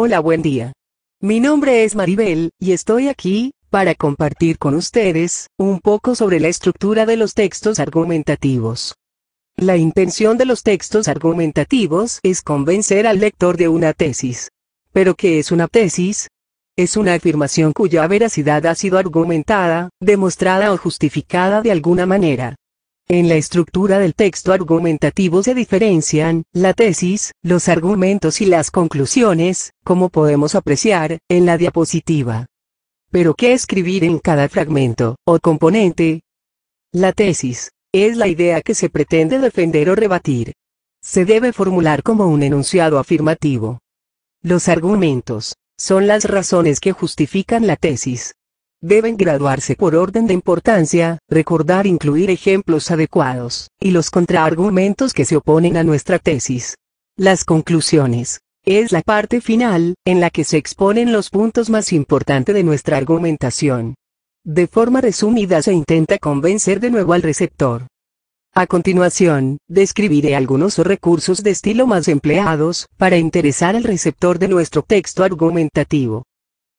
Hola buen día. Mi nombre es Maribel, y estoy aquí, para compartir con ustedes, un poco sobre la estructura de los textos argumentativos. La intención de los textos argumentativos es convencer al lector de una tesis. ¿Pero qué es una tesis? Es una afirmación cuya veracidad ha sido argumentada, demostrada o justificada de alguna manera. En la estructura del texto argumentativo se diferencian, la tesis, los argumentos y las conclusiones, como podemos apreciar, en la diapositiva. Pero ¿qué escribir en cada fragmento, o componente? La tesis, es la idea que se pretende defender o rebatir. Se debe formular como un enunciado afirmativo. Los argumentos, son las razones que justifican la tesis, Deben graduarse por orden de importancia, recordar incluir ejemplos adecuados, y los contraargumentos que se oponen a nuestra tesis. Las conclusiones. Es la parte final, en la que se exponen los puntos más importantes de nuestra argumentación. De forma resumida se intenta convencer de nuevo al receptor. A continuación, describiré algunos recursos de estilo más empleados para interesar al receptor de nuestro texto argumentativo.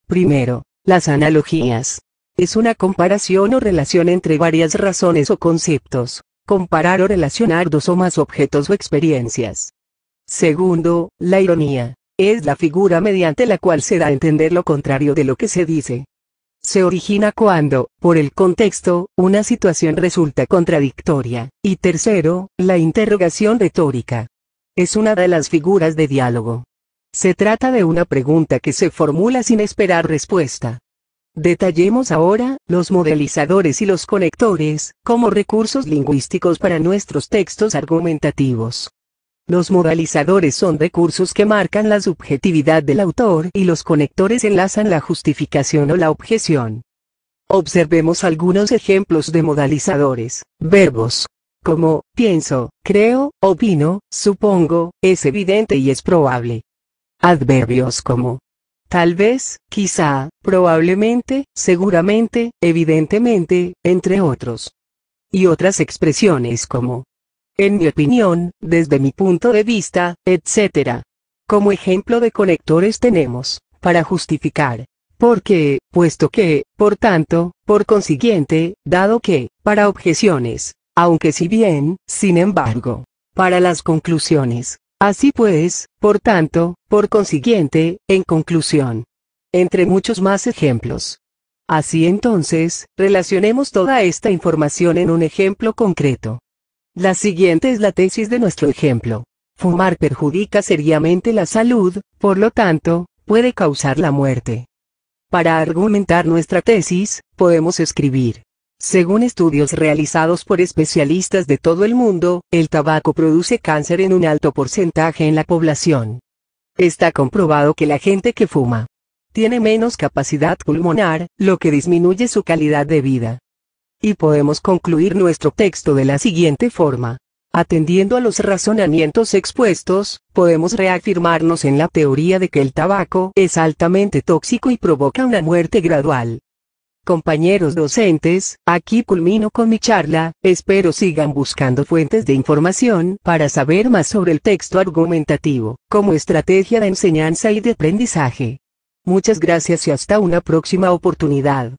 Primero, las analogías. Es una comparación o relación entre varias razones o conceptos. Comparar o relacionar dos o más objetos o experiencias. Segundo, la ironía. Es la figura mediante la cual se da a entender lo contrario de lo que se dice. Se origina cuando, por el contexto, una situación resulta contradictoria. Y tercero, la interrogación retórica. Es una de las figuras de diálogo. Se trata de una pregunta que se formula sin esperar respuesta. Detallemos ahora los modelizadores y los conectores como recursos lingüísticos para nuestros textos argumentativos. Los modalizadores son recursos que marcan la subjetividad del autor y los conectores enlazan la justificación o la objeción. Observemos algunos ejemplos de modalizadores, verbos, como pienso, creo, opino, supongo, es evidente y es probable. Adverbios como tal vez, quizá, probablemente, seguramente, evidentemente, entre otros. Y otras expresiones como en mi opinión, desde mi punto de vista, etc. Como ejemplo de conectores tenemos, para justificar, porque, puesto que, por tanto, por consiguiente, dado que, para objeciones, aunque si bien, sin embargo, para las conclusiones, Así pues, por tanto, por consiguiente, en conclusión. Entre muchos más ejemplos. Así entonces, relacionemos toda esta información en un ejemplo concreto. La siguiente es la tesis de nuestro ejemplo. Fumar perjudica seriamente la salud, por lo tanto, puede causar la muerte. Para argumentar nuestra tesis, podemos escribir. Según estudios realizados por especialistas de todo el mundo, el tabaco produce cáncer en un alto porcentaje en la población. Está comprobado que la gente que fuma tiene menos capacidad pulmonar, lo que disminuye su calidad de vida. Y podemos concluir nuestro texto de la siguiente forma. Atendiendo a los razonamientos expuestos, podemos reafirmarnos en la teoría de que el tabaco es altamente tóxico y provoca una muerte gradual. Compañeros docentes, aquí culmino con mi charla, espero sigan buscando fuentes de información para saber más sobre el texto argumentativo, como estrategia de enseñanza y de aprendizaje. Muchas gracias y hasta una próxima oportunidad.